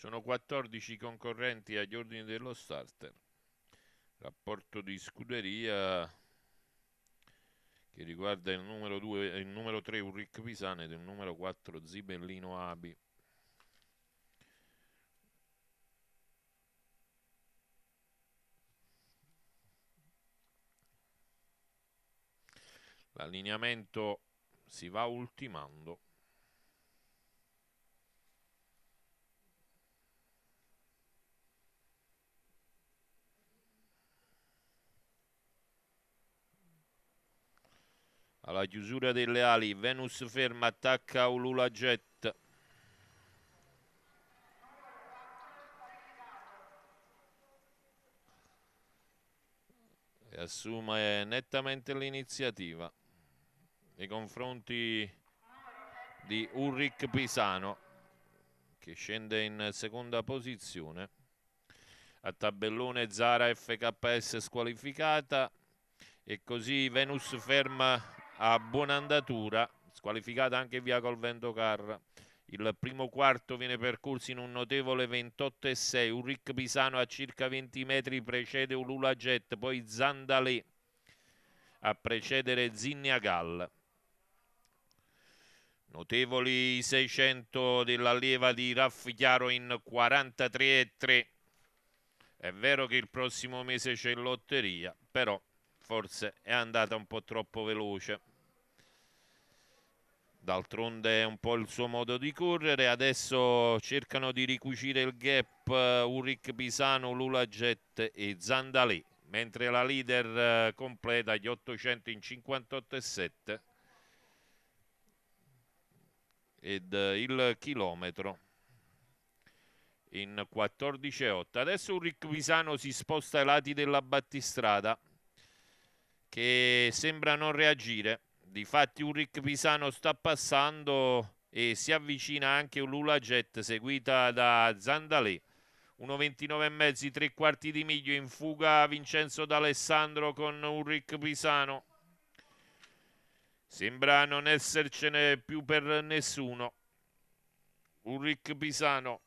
Sono 14 concorrenti agli ordini dello starter. Rapporto di scuderia che riguarda il numero, 2, il numero 3 Ulrich Pisane ed il numero 4 Zibellino Abi. L'allineamento si va ultimando. alla chiusura delle ali Venus ferma attacca Ulula Jet e assume nettamente l'iniziativa nei confronti di Ulrich Pisano che scende in seconda posizione a tabellone Zara FKS squalificata e così Venus ferma a buona andatura, squalificata anche via col Vendocar. Il primo quarto viene percorso in un notevole 28,6. Uric Pisano a circa 20 metri precede Ulula Jet, poi Zandalè a precedere Zinnia Gall. Notevoli 600 600 dell'allieva di Raff Chiaro in 43,3. È vero che il prossimo mese c'è in lotteria, però forse è andata un po' troppo veloce. D'altronde è un po' il suo modo di correre, adesso cercano di ricucire il gap eh, Uric Pisano, Lula Jet e Zandalè, mentre la leader eh, completa gli 800 in 58,7 ed eh, il chilometro in 14,8. Adesso Uric Pisano si sposta ai lati della battistrada che sembra non reagire. Difatti Ulrich Pisano sta passando e si avvicina anche Lula Jet seguita da Zandalè. 1,29 e mezzi, tre quarti di miglio in fuga Vincenzo D'Alessandro con Ulrich Pisano. Sembra non essercene più per nessuno. Ulrich Pisano.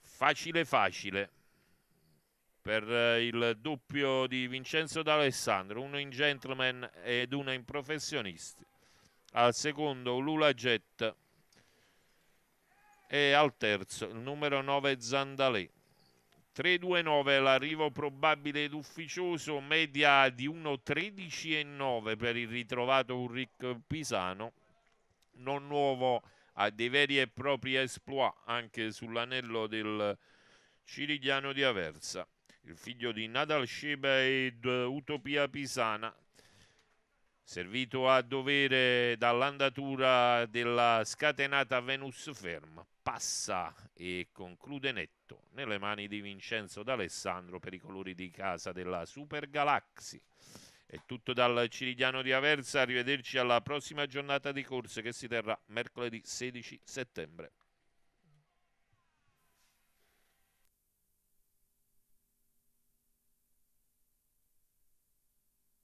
Facile facile per eh, il doppio di Vincenzo D'Alessandro, uno in gentleman ed uno in professionisti. Al secondo Lula Jet e al terzo il numero 9 Zandalè. 3-2-9 l'arrivo probabile ed ufficioso, media di 1-13-9 per il ritrovato Ulrich Pisano, non nuovo a dei veri e propri exploit anche sull'anello del Cirigliano di Aversa il figlio di Nadal Sheba ed Utopia Pisana, servito a dovere dall'andatura della scatenata Venus Ferma, passa e conclude netto nelle mani di Vincenzo D'Alessandro per i colori di casa della Super Galaxy. È tutto dal Cirigliano di Aversa, arrivederci alla prossima giornata di corse che si terrà mercoledì 16 settembre.